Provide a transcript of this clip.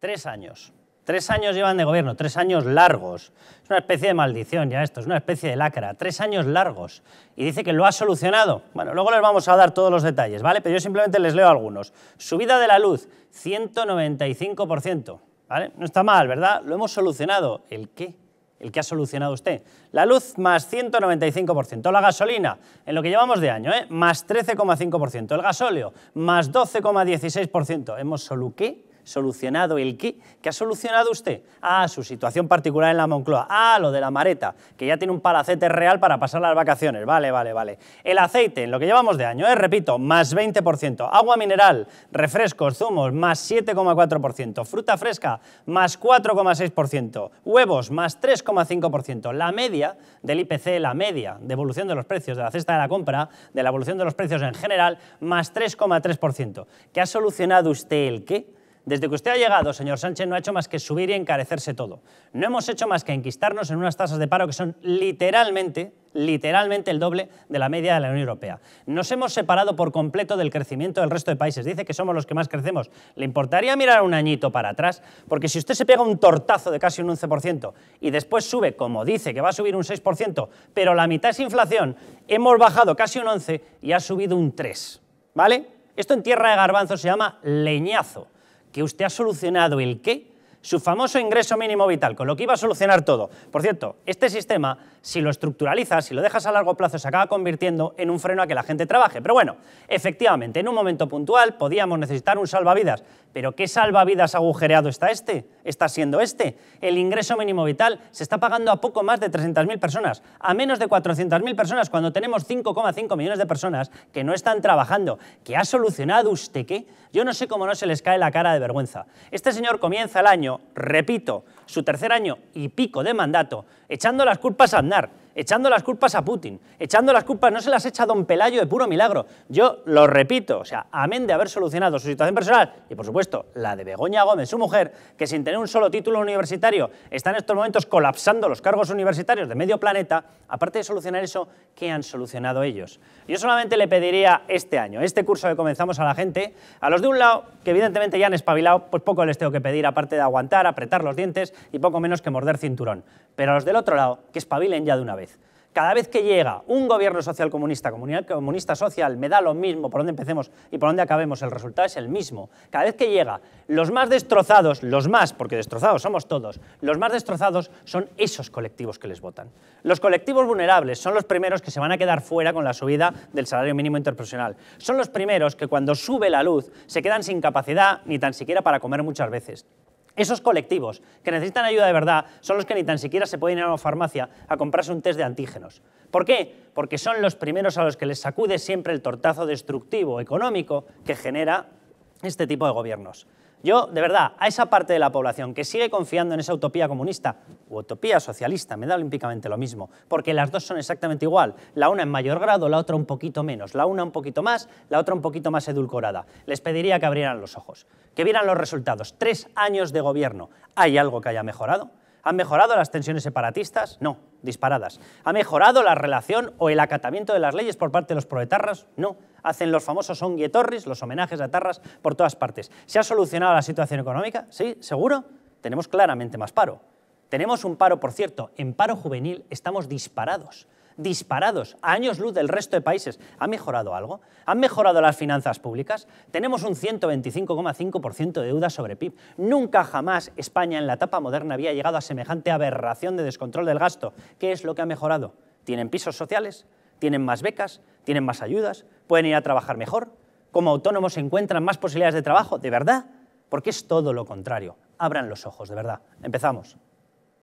Tres años. Tres años llevan de gobierno, tres años largos. Es una especie de maldición ya esto, es una especie de lacra. Tres años largos. Y dice que lo ha solucionado. Bueno, luego les vamos a dar todos los detalles, ¿vale? Pero yo simplemente les leo algunos. Subida de la luz, 195%. ¿Vale? No está mal, ¿verdad? Lo hemos solucionado. ¿El qué? El qué ha solucionado usted. La luz más 195%. La gasolina, en lo que llevamos de año, ¿eh? más 13,5%. El gasóleo, más 12,16%. ¿Hemos solucionado solucionado el qué. ¿Qué ha solucionado usted? Ah, su situación particular en la Moncloa. Ah, lo de la mareta, que ya tiene un palacete real para pasar las vacaciones. Vale, vale, vale. El aceite, en lo que llevamos de año, ¿eh? repito, más 20%. Agua mineral, refrescos, zumos, más 7,4%. Fruta fresca, más 4,6%. Huevos, más 3,5%. La media del IPC, la media de evolución de los precios de la cesta de la compra, de la evolución de los precios en general, más 3,3%. ¿Qué ha solucionado usted el qué? Desde que usted ha llegado, señor Sánchez, no ha hecho más que subir y encarecerse todo. No hemos hecho más que enquistarnos en unas tasas de paro que son literalmente, literalmente el doble de la media de la Unión Europea. Nos hemos separado por completo del crecimiento del resto de países. Dice que somos los que más crecemos. ¿Le importaría mirar un añito para atrás? Porque si usted se pega un tortazo de casi un 11% y después sube, como dice, que va a subir un 6%, pero la mitad es inflación, hemos bajado casi un 11% y ha subido un 3%. ¿Vale? Esto en tierra de garbanzos se llama leñazo que usted ha solucionado el qué su famoso ingreso mínimo vital, con lo que iba a solucionar todo. Por cierto, este sistema, si lo estructuralizas, si lo dejas a largo plazo, se acaba convirtiendo en un freno a que la gente trabaje. Pero bueno, efectivamente, en un momento puntual podíamos necesitar un salvavidas. Pero ¿qué salvavidas agujereado está este? Está siendo este. El ingreso mínimo vital se está pagando a poco más de 300.000 personas, a menos de 400.000 personas, cuando tenemos 5,5 millones de personas que no están trabajando. que ha solucionado usted qué? Yo no sé cómo no se les cae la cara de vergüenza. Este señor comienza el año repito, su tercer año y pico de mandato, echando las culpas a Aznar echando las culpas a Putin, echando las culpas, no se las echa don Pelayo de puro milagro. Yo lo repito, o sea, amén de haber solucionado su situación personal y por supuesto la de Begoña Gómez, su mujer, que sin tener un solo título universitario está en estos momentos colapsando los cargos universitarios de medio planeta, aparte de solucionar eso, ¿qué han solucionado ellos? Yo solamente le pediría este año, este curso que comenzamos a la gente, a los de un lado, que evidentemente ya han espabilado, pues poco les tengo que pedir, aparte de aguantar, apretar los dientes y poco menos que morder cinturón, pero a los del otro lado, que espabilen ya de una vez. Cada vez que llega un gobierno social comunista social, me da lo mismo por dónde empecemos y por dónde acabemos, el resultado es el mismo. Cada vez que llega, los más destrozados, los más, porque destrozados somos todos, los más destrozados son esos colectivos que les votan. Los colectivos vulnerables son los primeros que se van a quedar fuera con la subida del salario mínimo interprofesional. Son los primeros que cuando sube la luz se quedan sin capacidad ni tan siquiera para comer muchas veces. Esos colectivos que necesitan ayuda de verdad son los que ni tan siquiera se pueden ir a una farmacia a comprarse un test de antígenos. ¿Por qué? Porque son los primeros a los que les sacude siempre el tortazo destructivo económico que genera este tipo de gobiernos. Yo, de verdad, a esa parte de la población que sigue confiando en esa utopía comunista u utopía socialista, me da olímpicamente lo mismo, porque las dos son exactamente igual, la una en mayor grado, la otra un poquito menos, la una un poquito más, la otra un poquito más edulcorada. Les pediría que abrieran los ojos, que vieran los resultados. Tres años de gobierno, ¿hay algo que haya mejorado? ¿Han mejorado las tensiones separatistas? No, disparadas. ¿Ha mejorado la relación o el acatamiento de las leyes por parte de los proetarras? No. Hacen los famosos onguietorris, los homenajes a tarras por todas partes. ¿Se ha solucionado la situación económica? Sí, seguro. Tenemos claramente más paro. Tenemos un paro, por cierto, en paro juvenil estamos disparados disparados, a años luz del resto de países. ¿Ha mejorado algo? ¿Han mejorado las finanzas públicas? Tenemos un 125,5% de deuda sobre PIB. Nunca jamás España en la etapa moderna había llegado a semejante aberración de descontrol del gasto. ¿Qué es lo que ha mejorado? ¿Tienen pisos sociales? ¿Tienen más becas? ¿Tienen más ayudas? ¿Pueden ir a trabajar mejor? ¿Como autónomos se encuentran más posibilidades de trabajo? ¿De verdad? Porque es todo lo contrario. Abran los ojos, de verdad. Empezamos.